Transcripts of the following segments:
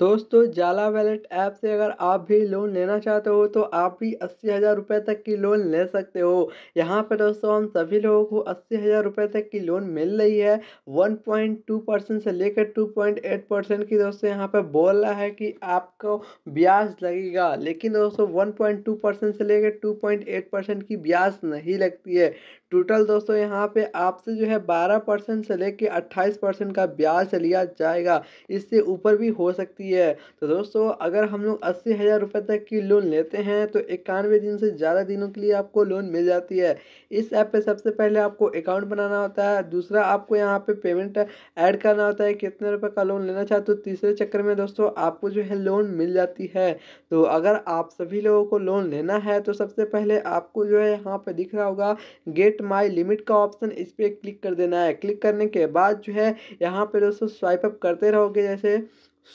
दोस्तों जाला wallet app से अगर आप भी लोन लेना चाहते हो तो आप भी अस्सी हज़ार रुपये तक की लोन ले सकते हो यहाँ पर दोस्तों हम सभी लोगों को अस्सी हज़ार रुपये तक की लोन मिल रही है वन पॉइंट टू परसेंट से लेकर टू पॉइंट एट परसेंट की दोस्तों यहाँ पर बोल रहा है कि आपको ब्याज लगेगा लेकिन दोस्तों वन पॉइंट टू परसेंट से लेकर टू पॉइंट एट परसेंट की ब्याज नहीं लगती है टोटल दोस्तों यहाँ पे आपसे जो है 12 परसेंट से लेके 28 परसेंट का ब्याज लिया जाएगा इससे ऊपर भी हो सकती है तो दोस्तों अगर हम लोग अस्सी हज़ार रुपये तक की लोन लेते हैं तो इक्यानवे दिन से ज़्यादा दिनों के लिए आपको लोन मिल जाती है इस ऐप पे सबसे पहले आपको अकाउंट बनाना होता है दूसरा आपको यहाँ पर पेमेंट ऐड करना होता है कितने रुपये का लोन लेना चाहते हो तो तीसरे चक्कर में दोस्तों आपको जो है लोन मिल जाती है तो अगर आप सभी लोगों को लोन लेना है तो सबसे पहले आपको जो है यहाँ पर दिख रहा होगा गेट माय लिमिट का ऑप्शन इस पर क्लिक कर देना है क्लिक करने के बाद जो है यहाँ पे दोस्तों स्वाइप अप करते रहोगे जैसे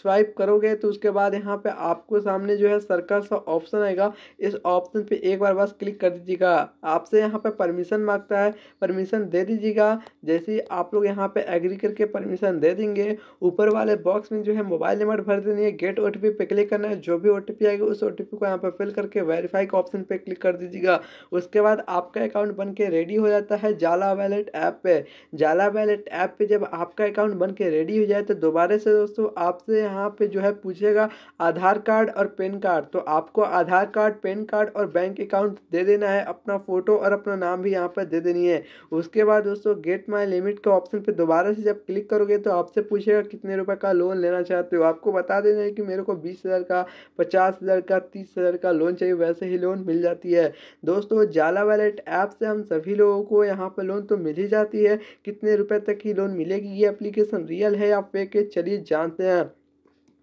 स्वाइप करोगे तो उसके बाद यहाँ पे आपको सामने जो है सर्कल सा ऑप्शन आएगा इस ऑप्शन पे एक बार बस क्लिक कर दीजिएगा आपसे यहाँ पे परमिशन मांगता है परमिशन दे दीजिएगा जैसे ही आप लोग यहाँ पे एग्री करके परमिशन दे देंगे ऊपर वाले बॉक्स में जो है मोबाइल नंबर भर देनी है गेट ओ पे क्लिक करना है जो भी ओ आएगा उस ओ को यहाँ पर फिल करके वेरीफाई के ऑप्शन पर क्लिक कर दीजिएगा उसके बाद आपका अकाउंट बन के रेडी हो जाता है जाला वैलेट ऐप पर जाला वैलेट ऐप पर जब आपका अकाउंट बन के रेडी हो जाए तो दोबारा से दोस्तों आपसे आपसे यहाँ पे जो है पूछेगा आधार कार्ड और पेन कार्ड तो आपको आधार कार्ड पेन कार्ड और बैंक अकाउंट दे देना है अपना फ़ोटो और अपना नाम भी यहाँ पर दे देनी है उसके बाद दोस्तों गेट माई लिमिट का ऑप्शन पर दोबारा से जब क्लिक करोगे तो आपसे पूछेगा कितने रुपये का लोन लेना चाहते हो आपको बता देना है कि मेरे को बीस हज़ार का पचास हज़ार का तीस हज़ार का लोन चाहिए वैसे ही लोन मिल जाती है दोस्तों जाला वैलेट ऐप से हम सभी लोगों को यहाँ पर लोन तो मिल ही जाती है कितने रुपए तक की लोन मिलेगी ये एप्लीकेशन रियल है या फेक है चलिए जानते हैं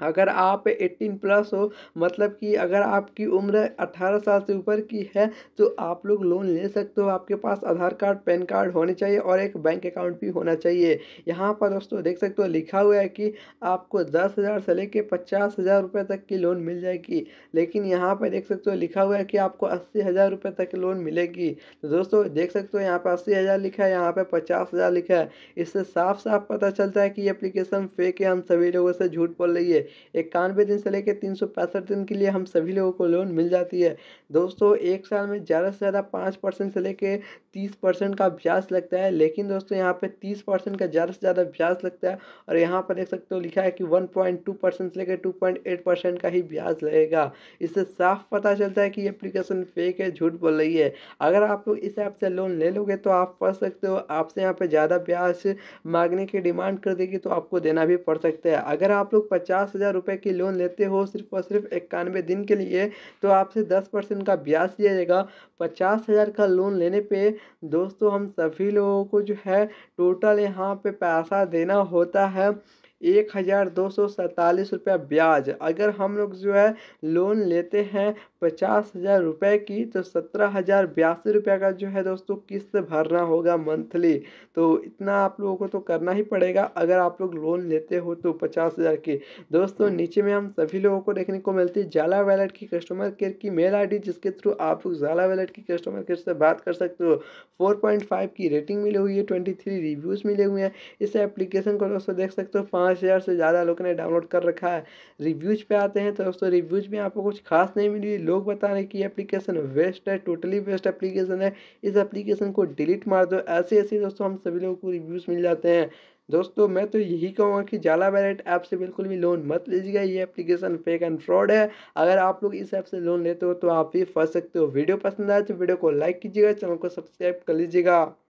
अगर आप 18 प्लस हो मतलब कि अगर आपकी उम्र 18 साल से ऊपर की है तो आप लोग लोन ले सकते हो आपके पास आधार कार्ड पैन कार्ड होने चाहिए और एक बैंक अकाउंट भी होना चाहिए यहाँ पर दोस्तों देख सकते हो लिखा हुआ है कि आपको दस हज़ार से लेके पचास हज़ार रुपये तक की लोन मिल जाएगी लेकिन यहाँ पर देख सकते हो लिखा हुआ है कि आपको अस्सी हज़ार रुपये तक लोन मिलेगी तो दोस्तों देख सकते हो यहाँ पर अस्सी हज़ार लिखा है यहाँ पर पचास हज़ार लिखा है इससे साफ साफ पता चलता है कि अप्लीकेशन फेक है हम सभी लोगों से झूठ बोल रही है इक्यानवे दिन से लेकर तीन सौ पैंसठ दिन के लिए हम सभी लोगों को लोन मिल जाती है दोस्तों एक साल में ज़्यादा से ज़्यादा पाँच परसेंट से लेकर तीस परसेंट का ब्याज लगता है लेकिन दोस्तों यहाँ पर तीस परसेंट का ज़्यादा से ज़्यादा ब्याज लगता है और यहाँ पर देख सकते हो लिखा है कि वन पॉइंट टू परसेंट से लेकर टू पॉइंट एट परसेंट का ही ब्याज लगेगा इससे साफ पता चलता है कि एप्लीकेशन फेक है झूठ बोल रही है अगर आप इस ऐप से लोन ले लोगे तो आप पढ़ सकते हो आपसे यहाँ पर ज़्यादा ब्याज मांगने की डिमांड कर देगी तो आपको देना भी पड़ सकता है अगर आप लोग पचास हज़ार रुपये की लोन लेते हो सिर्फ और सिर्फ इक्यानवे दिन के लिए तो आपसे दस परसेंट का ब्याज दिया जाएगा पचास हज़ार का लोन लेने पे दोस्तों हम सभी लोगों को जो है टोटल यहाँ पे पैसा देना होता है एक हज़ार दो सौ सैंतालीस रुपया ब्याज अगर हम लोग जो है लोन लेते हैं पचास हज़ार रुपये की तो सत्रह हज़ार बयासी रुपये का जो है दोस्तों किस्त भरना होगा मंथली तो इतना आप लोगों को तो करना ही पड़ेगा अगर आप लोग लोन लेते हो तो पचास हज़ार की दोस्तों नीचे में हम सभी लोगों को देखने को मिलती है जाला वैलेट की कस्टमर केयर की मेल आई जिसके थ्रू आप लोग जाला वैलेट की कस्टमर केयर से बात कर सकते हो फोर पॉइंट फाइव की रेटिंग मिली हुई है ट्वेंटी थ्री रिव्यूज़ मिले हुए हैं इस एप्लीकेशन को दोस्तों देख सकते हो पाँच पचास हज़ार से ज़्यादा लोगों ने डाउनलोड कर रखा है रिव्यूज़ पे आते हैं तो दोस्तों रिव्यूज़ में आपको कुछ खास नहीं मिली लोग बता रहे कि एप्लीकेशन वेस्ट है टोटली वेस्ट एप्लीकेशन है इस एप्लीकेशन को डिलीट मार दो ऐसे ऐसे दोस्तों हम सभी लोगों को रिव्यूज़ मिल जाते हैं दोस्तों मैं तो यही कहूँगा कि जाला वैलेट ऐप से बिल्कुल भी लोन मत लीजिएगा ये एप्लीकेशन फेक एंड फ्रॉड है अगर आप लोग इस ऐप से लोन लेते हो तो आप भी फंस सकते हो वीडियो पसंद आए तो वीडियो को लाइक कीजिएगा चैनल को सब्सक्राइब कर लीजिएगा